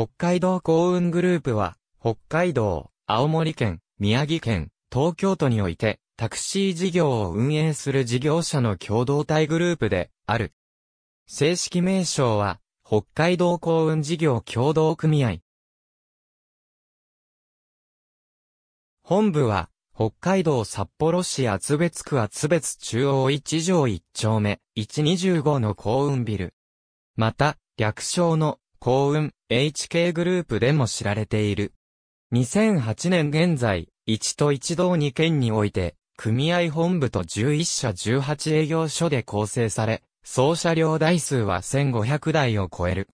北海道幸運グループは、北海道、青森県、宮城県、東京都において、タクシー事業を運営する事業者の共同体グループである。正式名称は、北海道幸運事業共同組合。本部は、北海道札幌市厚別区厚別中央1条1丁目125の幸運ビル。また、略称の幸運、HK グループでも知られている。2008年現在、1と1同2県において、組合本部と11社18営業所で構成され、総車両台数は1500台を超える。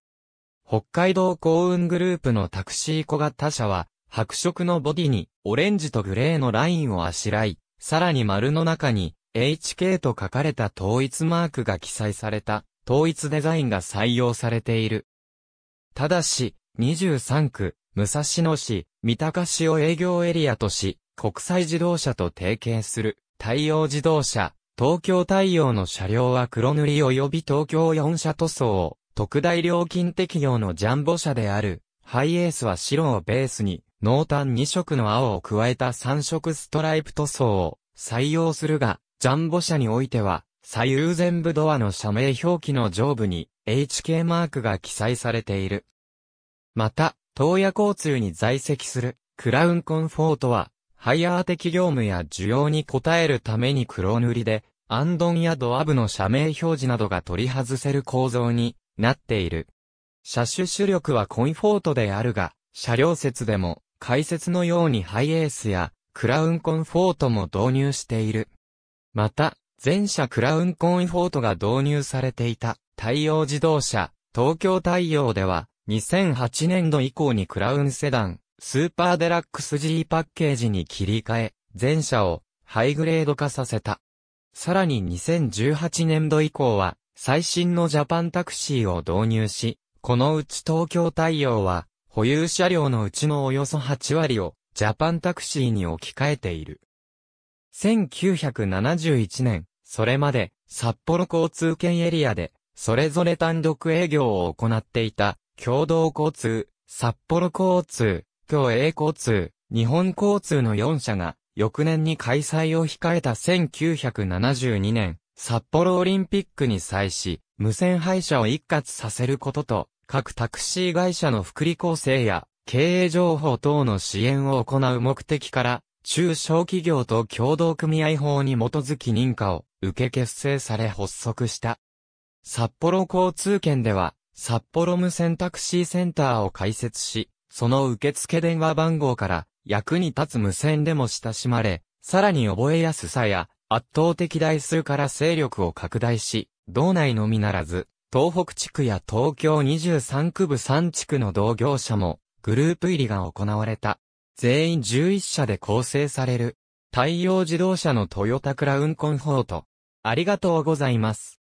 北海道幸運グループのタクシー小型車は、白色のボディにオレンジとグレーのラインをあしらい、さらに丸の中に HK と書かれた統一マークが記載された統一デザインが採用されている。ただし、23区、武蔵野市、三鷹市を営業エリアとし、国際自動車と提携する、太陽自動車、東京太陽の車両は黒塗り及び東京4車塗装を、特大料金適用のジャンボ車である、ハイエースは白をベースに、濃淡2色の青を加えた3色ストライプ塗装を採用するが、ジャンボ車においては、左右全部ドアの社名表記の上部に、HK マークが記載されている。また、東野交通に在籍するクラウンコンフォートは、ハイアー的業務や需要に応えるために黒塗りで、アンドンやドアブの社名表示などが取り外せる構造になっている。車種主力はコンフォートであるが、車両説でも解説のようにハイエースやクラウンコンフォートも導入している。また、全車クラウンコンフォートが導入されていた太陽自動車、東京太陽では、2008年度以降にクラウンセダン、スーパーデラックス G パッケージに切り替え、全車をハイグレード化させた。さらに2018年度以降は、最新のジャパンタクシーを導入し、このうち東京太陽は、保有車両のうちのおよそ8割を、ジャパンタクシーに置き換えている。1971年、それまで、札幌交通圏エリアで、それぞれ単独営業を行っていた、共同交通、札幌交通、共栄交通、日本交通の4社が、翌年に開催を控えた1972年、札幌オリンピックに際し、無線配車を一括させることと、各タクシー会社の福利構成や、経営情報等の支援を行う目的から、中小企業と共同組合法に基づき認可を受け結成され発足した。札幌交通圏では、札幌無線タクシーセンターを開設し、その受付電話番号から役に立つ無線でも親しまれ、さらに覚えやすさや圧倒的台数から勢力を拡大し、道内のみならず、東北地区や東京23区部3地区の同業者もグループ入りが行われた。全員11社で構成される。太陽自動車のトヨタクラウンコンフォート。ありがとうございます。